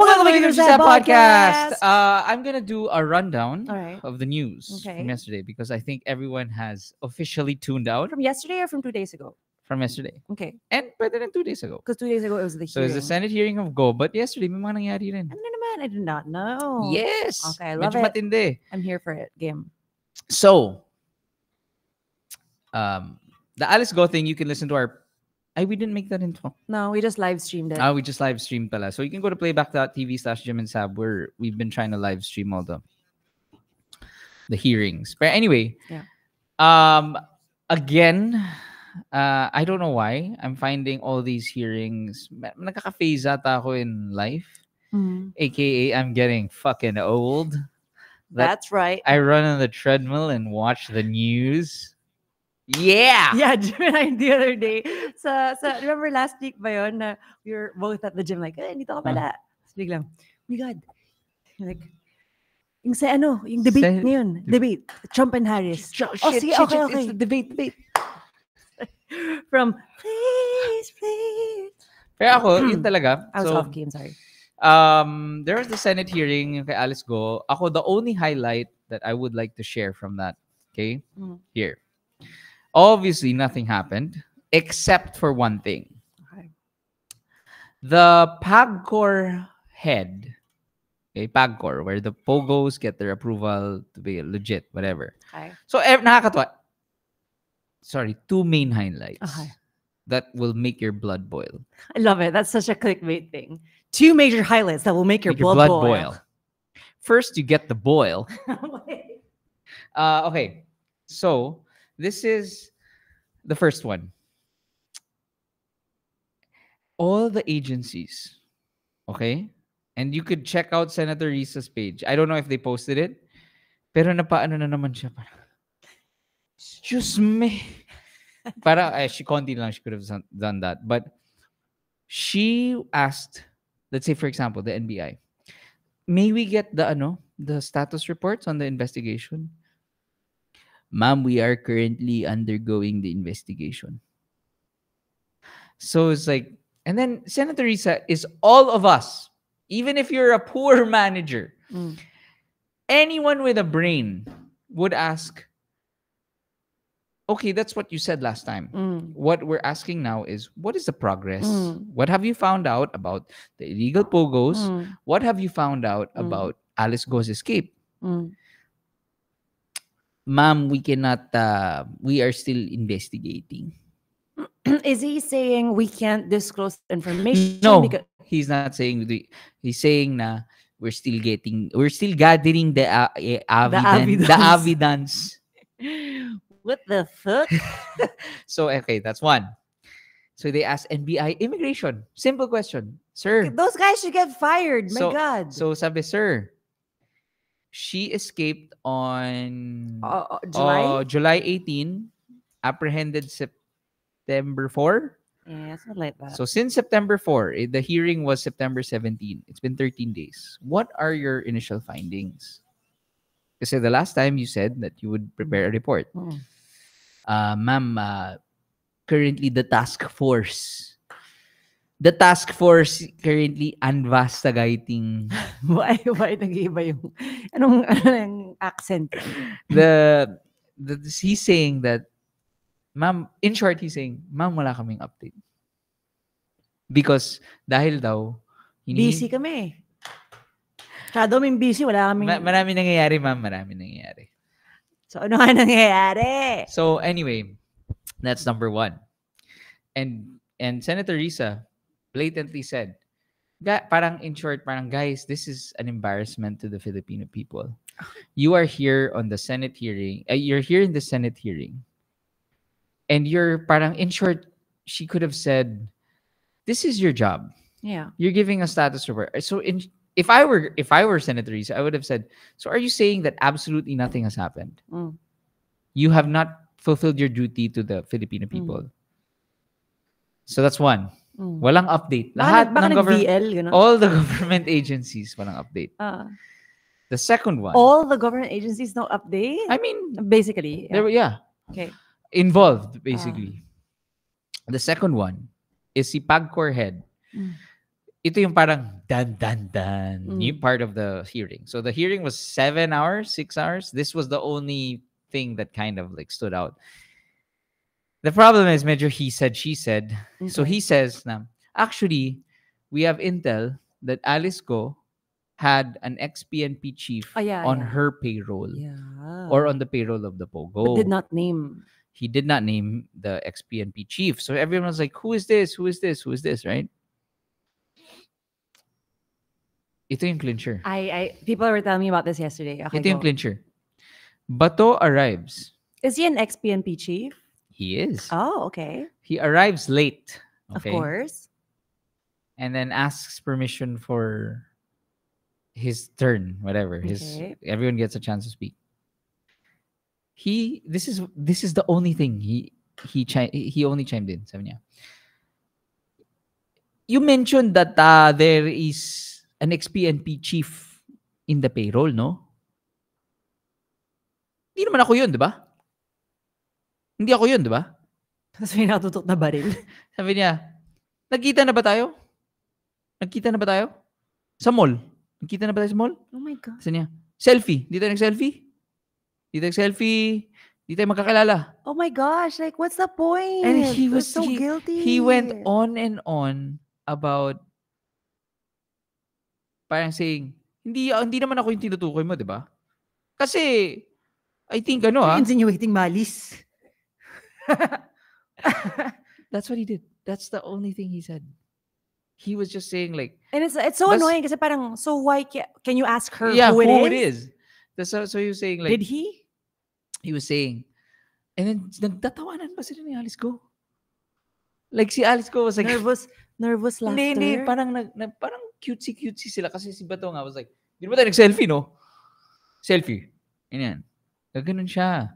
Welcome to the Making Set podcast. Uh, I'm gonna do a rundown right. of the news okay. from yesterday because I think everyone has officially tuned out from yesterday or from two days ago. From yesterday. Okay. And better than two days ago. Because two days ago it was the so hearing. So it's the Senate hearing of Go, but yesterday may mga rin. I did not know. Yes. Okay, I love Medyo it. Matindi. I'm here for it. Game. So, um, the Alice Go thing you can listen to our I, we didn't make that intro. No, we just live streamed it. Ah, we just live streamed pala. So you can go to playback.tv slash Jim and Sab where we've been trying to live stream all the the hearings. But anyway, yeah. um again, uh I don't know why I'm finding all these hearings ako in life. Mm-hmm. AKA I'm getting fucking old. That That's right. I run on the treadmill and watch the news. Yeah. Yeah, Jim and I the other day. So, so remember last week ba yun na we were both at the gym like, eh, dito ka pala. Tapos ah. biglang, oh my God. Like, yung sa ano, yung debate sa, Debate. Trump and Harris. Sh- oh, shit, sige, shit, okay, okay. It's the debate, debate. From, please, please. Pero ako, yun talaga. I was so, off game, sorry. Um, there was the Senate hearing kay Alice Go. Ako, the only highlight that I would like to share from that, okay? Mm. Here. Obviously, nothing happened except for one thing. The Pagcor head, okay, Pagcor, where the pogos get their approval to be legit, whatever. Okay. So, eh, Sorry, two main highlights okay. that will make your blood boil. I love it. That's such a clickbait thing. Two major highlights that will make your, make blood, your blood boil. boil. First, you get the boil. uh, okay, so this is the first one. All the agencies, okay? And you could check out Senator Risa's page. I don't know if they posted it. Pero napaano na naman siya. Parang, Excuse me. Para, eh, she, konti lang, she could have done that. But she asked, let's say, for example, the NBI, may we get the, ano, the status reports on the investigation? Ma'am, we are currently undergoing the investigation. So it's like, and then Senator Risa is all of us, even if you're a poor manager, mm. anyone with a brain would ask, okay, that's what you said last time. Mm. What we're asking now is what is the progress? Mm. What have you found out about the illegal pogos? Mm. What have you found out mm. about Alice Go's escape? Mm ma'am, we cannot, uh, we are still investigating. Is he saying we can't disclose information? No, because- he's not saying, he's saying na we're still getting, we're still gathering the, uh, eh, evidence, the evidence. what the fuck? so, okay, that's one. So they asked NBI immigration. Simple question. Sir. Those guys should get fired. My so, God. So sabi, sir, she escaped on uh, uh, July? Uh, July 18, apprehended September 4. Yeah, like that. So since September 4, eh, the hearing was September 17. It's been 13 days. What are your initial findings? Because the last time you said that you would prepare a report. Hmm. Uh, ma'am, uh, currently the task force the task force currently unvast tagaiting. why why nag-iiba yung anong anong accent? The, the he's saying that ma'am in short he's saying ma'am wala kaming update. Because dahil daw hini, busy kami. Shadow min busy wala kaming ma- marami nangyayari ma'am, marami nangyayari. So ano nga nangyayari? So anyway, that's number one. And and Senator Risa, blatantly said, ga- parang in short, parang guys, this is an embarrassment to the Filipino people. You are here on the Senate hearing. Uh, you're here in the Senate hearing. And you're parang in short, she could have said, this is your job. Yeah. You're giving a status report. Uh, so in if I were if I were Senator Risa, I would have said, so are you saying that absolutely nothing has happened? Mm. You have not fulfilled your duty to the Filipino mm. people. Mm. So that's one. Mm. Walang update. Lahat baka, ng government, all the government agencies, walang update. Uh, the second one. All the government agencies no update? I mean, basically. Yeah. yeah. Okay. Involved, ah. basically. Uh, the second one is si Pagcor head. Mm. Ito yung parang dan dan dan mm. new part of the hearing. So the hearing was seven hours, six hours. This was the only thing that kind of like stood out the problem is major he said, she said. Mm-hmm. So he says na, actually, we have intel that Alice Go had an ex chief oh, yeah, on yeah. her payroll or on the payroll of the POGO. But did not name. He did not name the ex chief. So everyone was like, who is this? Who is this? Who is this? Right? Ito yung clincher. I, I, people were telling me about this yesterday. Okay, Ito yung clincher. Bato arrives. Is he an ex chief? He is. Oh, okay. He arrives late. Okay? Of course. And then asks permission for his turn, whatever. Okay. His everyone gets a chance to speak. He this is this is the only thing he he he only chimed in, Seven, yeah. You mentioned that uh, there is an XPNP chief in the payroll, no? Hindi naman ako yun, di ba? Hindi ako yun, di ba? Tapos may nakatutok na baril. Sabi niya, nagkita na ba tayo? Nagkita na ba tayo? Sa mall. Nagkita na ba tayo sa mall? Oh my God. Sabi niya, selfie. Di tayo nag-selfie? Di tayo nag-selfie. Di tayo magkakilala. Oh my gosh, like what's the point? And he was so he, guilty. He went on and on about parang saying, hindi ah, hindi naman ako yung tinutukoy mo, 'di ba? Kasi I think ano You're ah. Insinuating malis. That's what he did. That's the only thing he said. He was just saying like, and it's it's so annoying because parang so why can, can you ask her yeah, who, it, who is? it is? That's so, so he was saying like, did he? He was saying, and then nagtatawanan pa sila ni Alice Go. Like si Alice Go was like nervous, nervous laughter. Hindi, hindi, parang nag, na, parang cutesy cutesy sila kasi si Bato nga was like, di ba tayo nag-selfie no? Selfie. Ganyan. Ganun siya.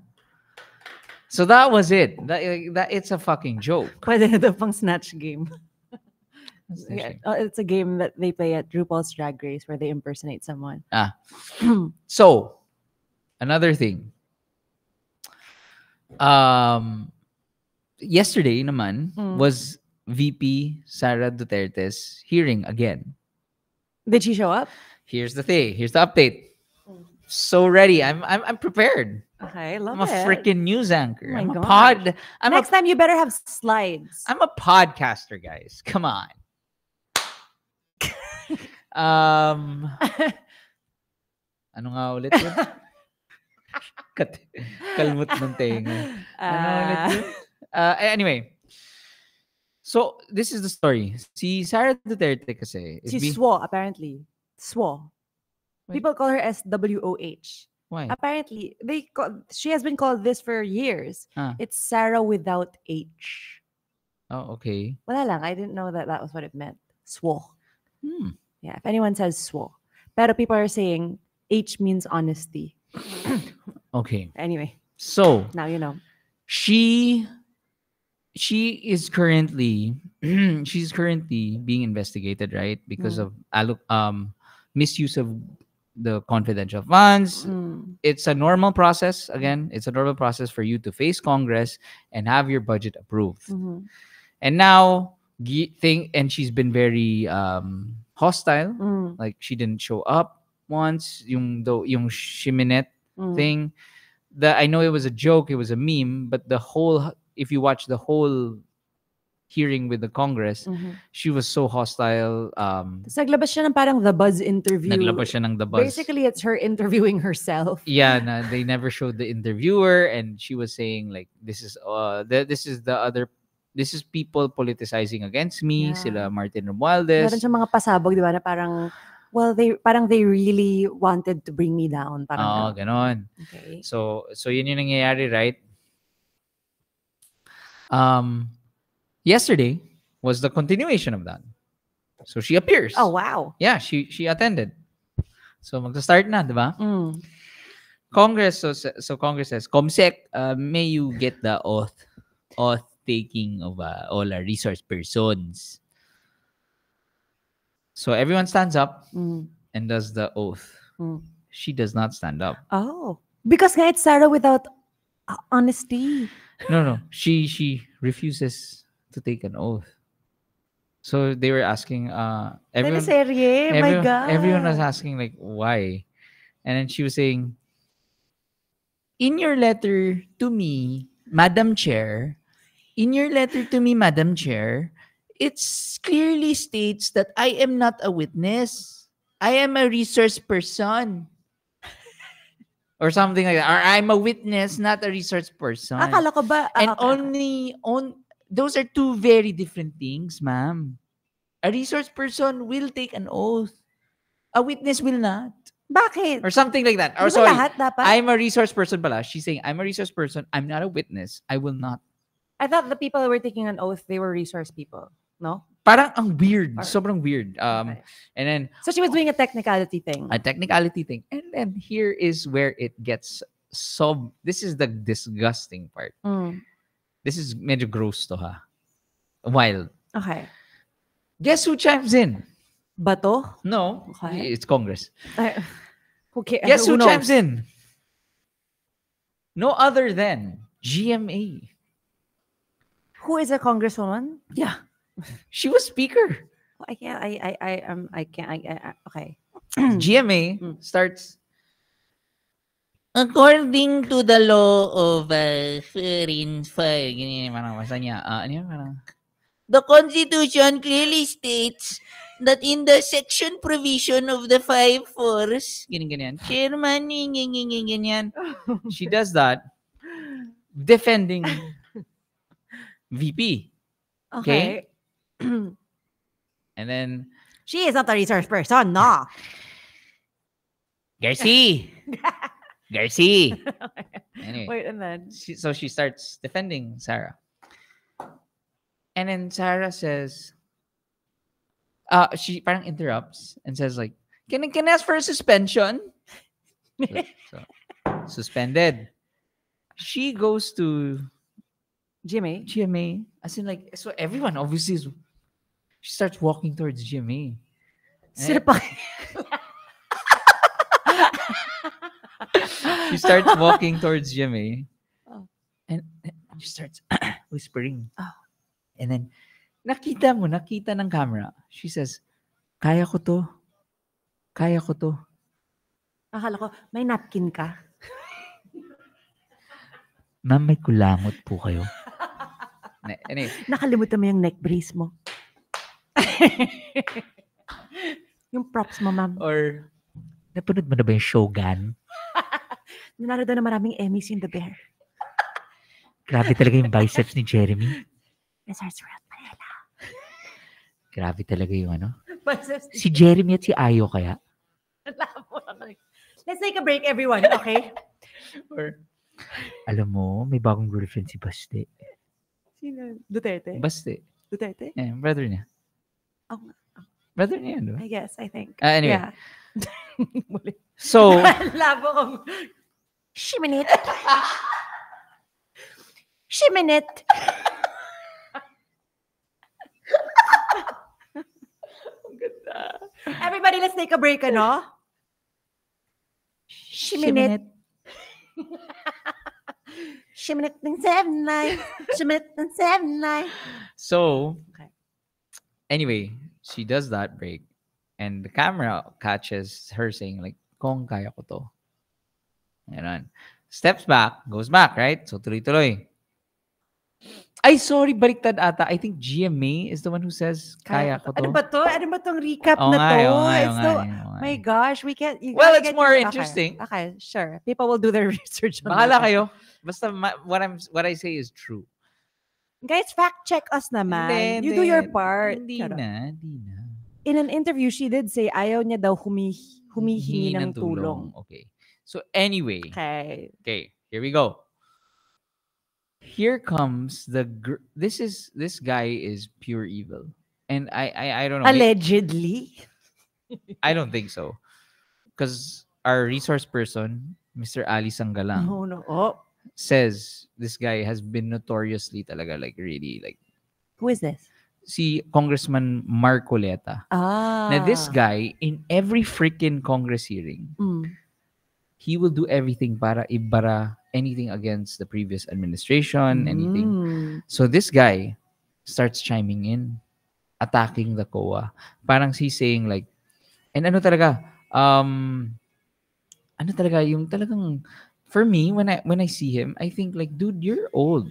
So that was it. That, that it's a fucking joke. Pwede na pang snatch game. Yeah, uh, it's a game that they play at RuPaul's Drag Race where they impersonate someone. Ah. so, another thing. Um, yesterday naman mm. was VP Sara Duterte's hearing again. Did she show up? Here's the thing. Here's the update. Hmm. So ready. I'm I'm I'm prepared. I love I'm a freaking news anchor. Oh I'm a pod. I'm Next a, time you better have slides. I'm a podcaster, guys. Come on. um Ano nga ulit yun? Kat- kalmot ng tenga. Ano ulit Uh, anyway. So, this is the story. Si Sarah Duterte kasi. Is she be- swore, apparently. Swore. People call her SWOH. Why? Apparently, they call, she has been called this for years. Ah. It's Sarah without H. Oh, okay. Wala lang. I didn't know that that was what it meant. Swo. Hmm. Yeah, if anyone says swo. Pero people are saying H means honesty. okay. Anyway. So. Now you know. She she is currently she's currently being investigated right because mm. of um misuse of the confidential funds. Mm. It's a normal process. Again, it's a normal process for you to face Congress and have your budget approved. Mm-hmm. And now, thing, and she's been very um, hostile. Mm. Like she didn't show up once. Yung do yung Shiminette mm. thing. That I know it was a joke. It was a meme. But the whole, if you watch the whole hearing with the Congress, mm-hmm. she was so hostile. Um, Tapos naglabas siya ng parang The Buzz interview. Naglabas siya ng The Buzz. Basically, it's her interviewing herself. Yeah, na, they never showed the interviewer and she was saying like, this is uh, th- this is the other This is people politicizing against me, yeah. sila Martin Romualdez. Meron siyang mga pasabog, di ba, na parang, well, they, parang they really wanted to bring me down. Parang Oo, oh, ah, ganon. Okay. So, so yun yung nangyayari, right? Um, Yesterday was the continuation of that. So she appears. Oh, wow. Yeah, she she attended. So mag start na, di ba? Mm. Congress, so, so Congress says, Comsec, uh, may you get the oath, oath taking of uh, all our resource persons. So everyone stands up mm. and does the oath. Mm. She does not stand up. Oh, because it's Sarah without uh, honesty. No, no, she she refuses to take an oath. So they were asking, uh, everyone, everyone, everyone was asking like, why? And then she was saying, in your letter to me, Madam Chair, in your letter to me, Madam Chair, it clearly states that I am not a witness. I am a resource person. or something like that. Or I'm a witness, not a resource person. Akala ko ba? and only on those are two very different things, ma'am. A resource person will take an oath. A witness will not. Bakit? Or something like that. Or sorry, lahat dapat? I'm a resource person pala. She's saying, I'm a resource person. I'm not a witness. I will not. I thought the people who were taking an oath, they were resource people. No? Parang ang weird. Or, sobrang weird. Um, okay. And then... So she was doing a technicality thing. A technicality thing. And then here is where it gets so... This is the disgusting part. Mm. This is major gross to ha. Wild. Okay. Guess who chimes in? Bato? No. Okay. It's Congress. okay. Guess who, who chimes in? No other than GMA. Who is a congresswoman? Yeah. She was speaker. I can't. I I I um. I can't. I, I okay. GMA mm. starts According to the law of uh, ah, the Constitution clearly states that in the section provision of the five fours, ganyan, chairman, She does that, defending VP. Okay? okay. and then, she is not a resource person, no. Garcia. Garcia. anyway, Wait, and then she, so she starts defending Sarah, and then Sarah says, "Uh, she parang interrupts and says like, can I, can I ask for a suspension?" so, so, suspended. She goes to Jimmy. Jimmy, as in like, so everyone obviously is. She starts walking towards Jimmy. Sila she starts walking towards Jimmy. Eh. Oh. And, and she starts whispering. Oh. And then, nakita mo, nakita ng camera. She says, kaya ko to. Kaya ko to. Akala ko, may napkin ka. Ma'am, may kulangot po kayo. anyway. Nakalimutan mo yung neck brace mo. yung props mo, ma'am. Or, napunod mo na ba yung Shogun? nanalo daw na maraming Emmys yung The Bear. Grabe talaga yung biceps ni Jeremy. Lazar's World, Manila. Grabe talaga yung ano. Biceps. Si Jeremy at si Ayo kaya. Let's take a break, everyone, okay? Or, alam mo, may bagong girlfriend si Baste. Sino? Duterte? Baste. Duterte? Eh, yeah, brother niya. Oh, oh. Brother niya, no? I guess, I think. Uh, anyway. Yeah. so, labo kong Shiminit. Shiminit. Ang ganda. Everybody, let's take a break, ano? Shiminit. Shiminit ng seven nine. Shiminit ng seven nine. So, okay. anyway, she does that break and the camera catches her saying like, kung kaya ko to. Ganon. Steps back, goes back, right? So tuloy-tuloy. Ay, sorry, baliktad ata. I think GMA is the one who says, kaya ko to. Ano ba to? Ano ba tong recap oh, na to? oh, it's so, nga, nga, my gosh, we can't... You well, it's more it. interesting. Okay. okay, sure. People will do their research on Bahala kayo. Basta ma- what, I'm, what I say is true. Guys, fact check us naman. Then, you then, do your part. Hindi Charo. na, hindi na. In an interview, she did say ayaw niya daw humi, humihingi ng, ng tulong. tulong. Okay. So anyway, okay, okay, here we go. Here comes the gr- this is this guy is pure evil, and I I, I don't know allegedly. I don't think so, because our resource person, Mr. Ali Sangalang, no, no. Oh. says this guy has been notoriously talaga like really like. Who is this? si Congressman Marcoleta. Ah. Now, this ah. guy, in every freaking Congress hearing, mm. he will do everything para ibara anything against the previous administration, anything. Mm. So this guy starts chiming in, attacking the COA. Parang he's saying like, and ano talaga, um, ano talaga, yung talagang, for me, when I, when I see him, I think like, dude, you're old.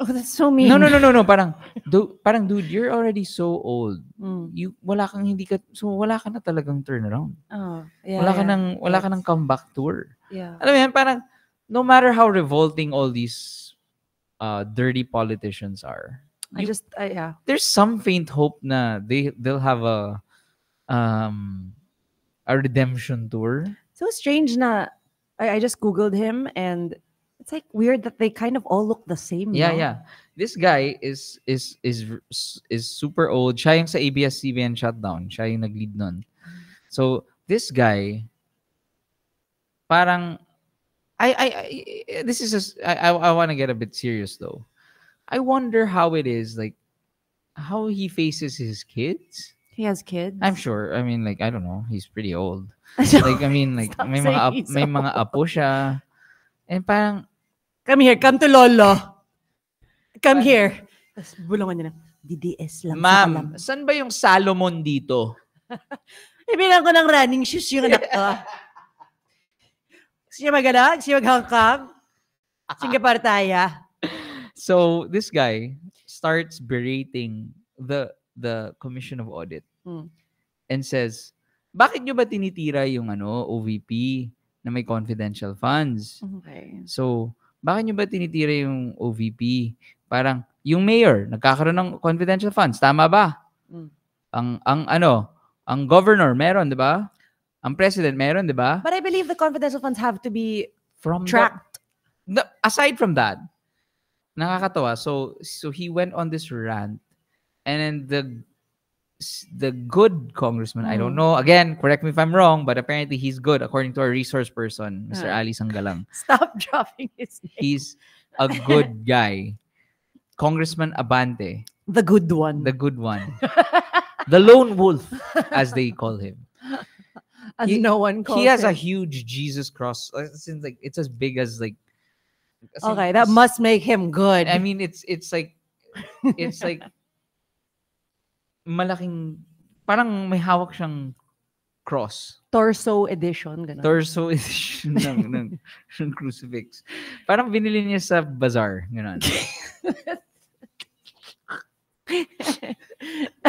Oh, that's so mean. No, no, no, no, no. Parang, do, parang dude, you're already so old. Mm. You, wala kang hindi ka, so wala ka na talagang turnaround. Oh, yeah, wala yeah. ka nang, wala ka nang comeback tour. Yeah. Alam mo yan, parang, no matter how revolting all these uh, dirty politicians are, you, I just, uh, yeah. There's some faint hope na they, they'll have a, um, a redemption tour. So strange na, I, I just Googled him and it's like weird that they kind of all look the same. Yeah, no? yeah. This guy is is is is super old. Siya yung sa ABS-CBN shutdown. Siya yung nag-lead nun. So, this guy parang I I, I this is just I I, want to get a bit serious though. I wonder how it is like how he faces his kids. He has kids. I'm sure. I mean, like I don't know. He's pretty old. like I mean, like may mga ap- may mga apo siya. And parang, come here, come to Lolo. Come parang, here. Tapos bulungan niya na, DDS lang. Ma'am, sa saan ba yung Salomon dito? Ibilang ko ng running shoes yung anak ko. Gusto niya mag-anak? Gusto niya mag So, this guy starts berating the the Commission of Audit hmm. and says, bakit nyo ba tinitira yung ano, OVP? na may confidential funds. Okay. So, bakit nyo ba tinitira yung OVP? Parang, yung mayor, nagkakaroon ng confidential funds. Tama ba? Mm. Ang, ang ano, ang governor, meron, di ba? Ang president, meron, di ba? But I believe the confidential funds have to be from tracked. The, aside from that, nakakatawa. So, so he went on this rant and then the the good congressman. Mm. I don't mm. know. Again, correct me if I'm wrong, but apparently he's good according to our resource person, Mr. Uh, Ali Sangalang. Stop dropping his name. He's a good guy. Congressman Abante. The good one. The good one. the lone wolf, as they call him. As he, no one calls He has him. a huge Jesus cross. Uh, it's like it's as big as like Okay, that must make him good. I mean, it's it's like it's like malaking, parang may hawak siyang cross. Torso edition. Ganun. Torso edition ng, ng, ng crucifix. Parang binili niya sa bazaar. Ganun.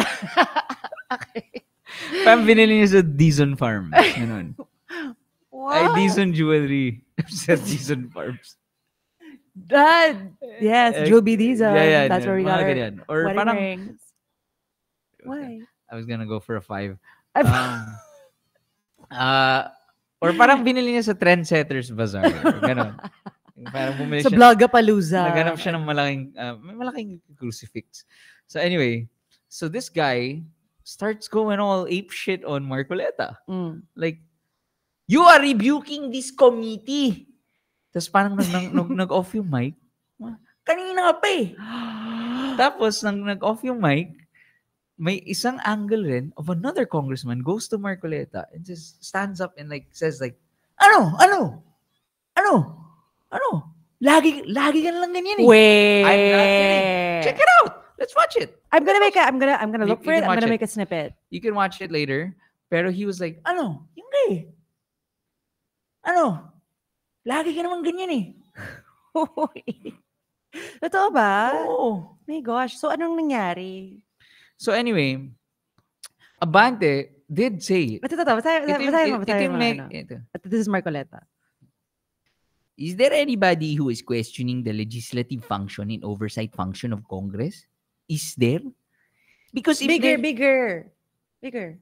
okay. Parang binili niya sa Dizon Farm. Ganun. Wow. Ay, Dizon Jewelry. sa Dizon Farms. Dad! Yes, uh, eh, Joby Dizon. Yeah, yeah, That's yeah. where we got our Or wedding parang, rings. Why? I was gonna go for a five. Um, uh, or parang binili niya sa Trendsetters Bazaar. Ganon. Parang bumili sa siya. Sa Blogapalooza. Naganap siya ng malaking, uh, malaking crucifix. So anyway, so this guy starts going all ape shit on Marcoleta. Mm. Like, you are rebuking this committee. Tapos parang nag, nag, nag, nag-off yung mic. Kanina pa eh. Tapos nang nag-off yung mic, may isang angle rin of another congressman goes to Marcoleta and just stands up and like says like, ano, ano, ano, ano, lagi, lagi ka lang ganyan eh. Wait. I'm not kidding. Check it out. Let's watch it. I'm gonna make a, I'm gonna, I'm gonna look you, for you it. I'm gonna it. make a snippet. You can watch it later. Pero he was like, ano, yung gay. Ano, lagi ka naman ganyan eh. Totoo ba? Oh. My gosh. So, anong nangyari? So anyway, Abante did say it. Ito, ito, ito, This is Marcoleta. Is there anybody who is questioning the legislative function and oversight function of Congress? Is there? Because bigger, bigger, bigger.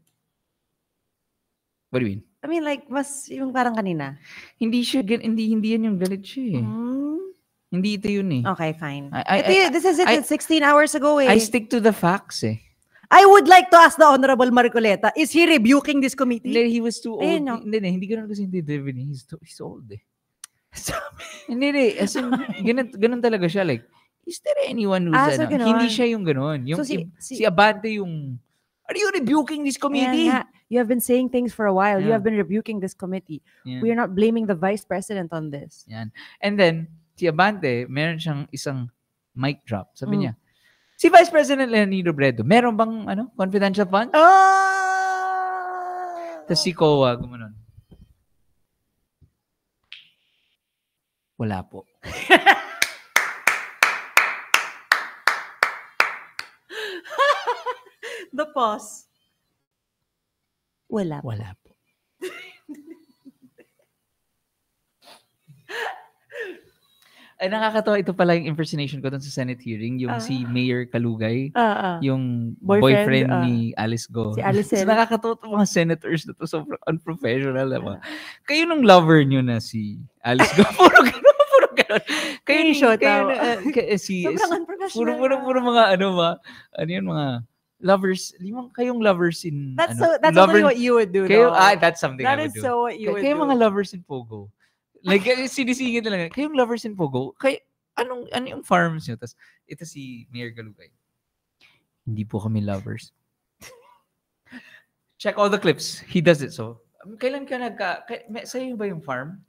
What do you mean? I mean like mas yung parang kanina. Hindi siya hindi hindi yan yung galit siya. Eh. Mm. Hindi ito yun eh. Okay, fine. I, I, ito, I, this is it. I, 16 hours ago eh. I stick to the facts eh. I would like to ask the Honorable Marcoleta, is he rebuking this committee? Hindi, he was too old. Ayun, no? Hindi, hindi ko na kasi hindi Devin. Eh. He's, too, he's old eh. hindi, hindi. As in, ganun, ganun talaga siya. Like, is there anyone who's, ah, ano, so ano, hindi siya yung ganun. Yung, so si, si, si Abante yung, are you rebuking this committee? Yeah, yeah. You have been saying things for a while. Yeah. You have been rebuking this committee. Yeah. We are not blaming the vice president on this. Yan. And then, si Abante, meron siyang isang mic drop. Sabi mm. niya, Si Vice President Leonardo Bredo, meron bang ano, confidential fund? Ah! Tapos si COA, gumanon. Wala po. The pause. Wala po. Wala po. Ay, nakakatawa. Ito pala yung impersonation ko dun sa Senate hearing. Yung uh, si Mayor Kalugay. Uh, uh, yung boyfriend, boyfriend uh, ni Alice Go. Si Alice. so, nakakatawa itong mga senators na to. Sobrang unprofessional. Uh, kayo nung lover nyo na si Alice Go. puro ganun. Puro ganun. Kayo ni Shota. Kayo na, uh, si, sobrang unprofessional. Puro, puro, puro mga ano ma. Ano yun mga lovers, limang kayong lovers in That's ano, so that's lover, what you would do. Kayo, no? ah, that's something that I would do. That is so what you Kay, would kayo do. Kayo mga lovers in Pogo like, eh, sinisingit talaga. Kayong lovers in Pogo, kay, anong, ano yung farms nyo? Tapos, ito si Mayor Galugay. Hindi po kami lovers. Check all the clips. He does it so. Um, kailan ka nagka... Kay, may, sa'yo ba yung farm?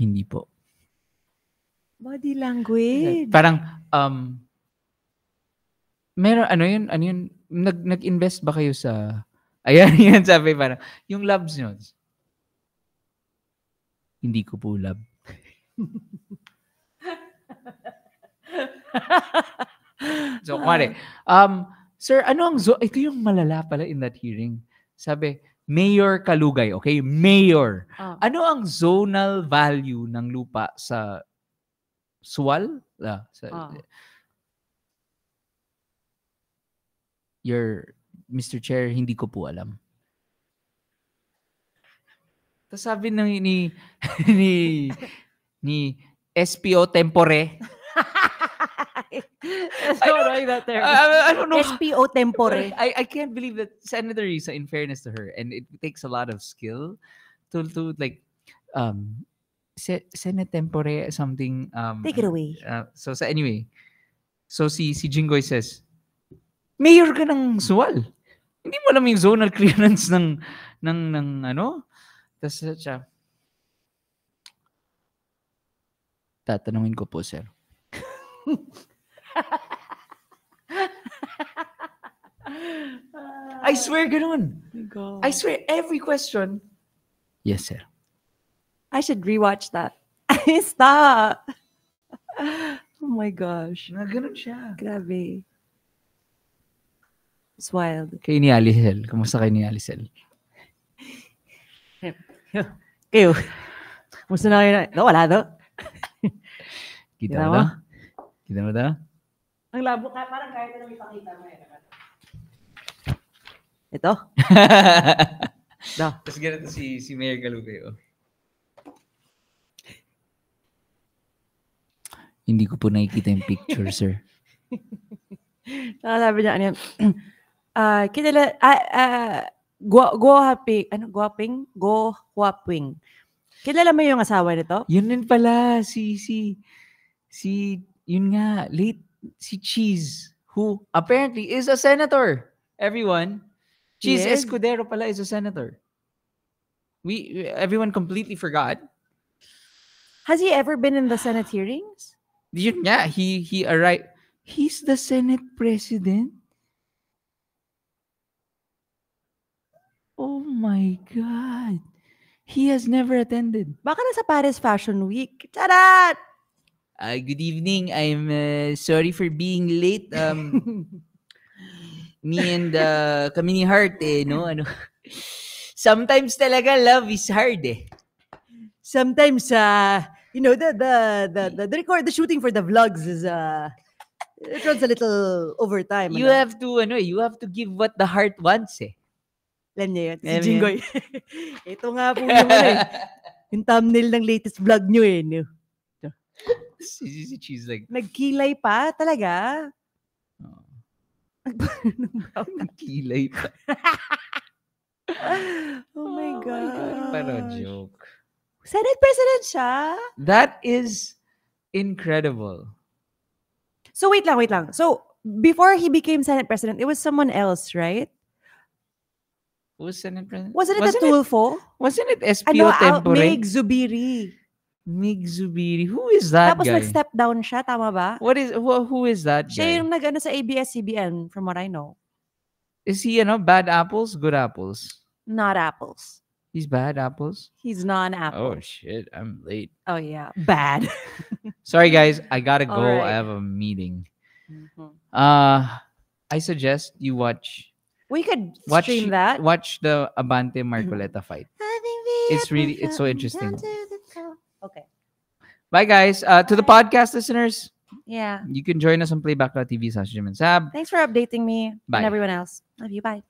Hindi po. Body language. Parang, um, meron, ano yun, ano yun, nag, nag-invest ba kayo sa, ayan, yan sabi, parang, yung loves nyo. Hindi ko po love. so, kumari, um, Sir, ano ang zo- Ito yung malala pala in that hearing. Sabi, Mayor Kalugay, okay? Mayor. Oh. Ano ang zonal value ng lupa sa Suwal? Ah, sa, oh. Your Mr. Chair, hindi ko po alam. Tapos sabi ng ni ni ni SPO Tempore. I don't like that term. I, I don't know. SPO Tempore. I, I can't believe that Senator Risa, in fairness to her, and it takes a lot of skill to to like um se, Senate Tempore something um Take it away. Uh, so so anyway. So si si Jingoy says, "Mayor ka ng Suwal. Hindi mo alam yung zonal clearance ng ng ng ano tapos siya, tatanungin ko po, sir. I swear, ganun. I swear, every question. Yes, sir. I should rewatch that. Stop. Oh my gosh. Na ganun siya. Grabe. It's wild. Kay ni Alisel. Kamusta kay ni Alisel? Kayo, musta na kayo na? No, wala daw. Kita mo daw? Kita mo daw? Ang labo ka, parang kahit na ipakita mo eh. Diba? Ito? da. Tapos ganito si, si Mayor Galugay. Oh. Hindi ko po nakikita yung picture, sir. Ah, sabi niya, ano yan? Uh, ah, kinala, ah, uh, uh, Gua, Guaping. Ano? Guaping? Go Huaping. Kilala mo yung asawa nito? Yun din pala. Si, si, si, yun nga, late, si Cheese, who apparently is a senator. Everyone. Cheese yes. Escudero pala is a senator. We, everyone completely forgot. Has he ever been in the Senate hearings? Yun nga, he, he arrived. He's the Senate president? my God. He has never attended. Baka na sa Paris Fashion Week. Charat! Uh, good evening. I'm uh, sorry for being late. Um, me and uh, kami ni Heart eh, no? Ano? Sometimes talaga love is hard eh. Sometimes, uh, you know, the, the, the, the, the record, the shooting for the vlogs is, uh, it runs a little over time. You ano? have to, ano, eh, you have to give what the heart wants eh. Alam niya yun? Si Jingoy. Ito nga po yung, ano, eh, yung thumbnail ng latest vlog niyo eh. No? si, si Cheese like... Nagkilay pa? Talaga? Oh. Nagkilay pa. oh my oh God. Pero joke. Senate President siya? That is incredible. So wait lang, wait lang. So before he became Senate President, it was someone else, right? Wasn't it? Wasn't it wasn't the Tulfo? Wasn't it SPO ano, ah, Tempore? Meg Zubiri. Mig Zubiri. Who is that Tapos guy? Tapos nag-step down siya, tama ba? What is, who, who is that guy? Siya yung nag-ano sa ABS-CBN, from what I know. Is he, you know, bad apples, good apples? Not apples. He's bad apples? He's non apples Oh, shit. I'm late. Oh, yeah. Bad. Sorry, guys. I gotta go. Right. I have a meeting. Mm -hmm. Uh, I suggest you watch we could watch, stream that. Watch the Abante mm-hmm. Marcoleta fight. It's really it's so interesting. Okay. Bye guys. Uh, to the podcast listeners. Yeah. You can join us on playback.tv slash Jim and Sab. Thanks for updating me Bye. and everyone else. Love you. Bye.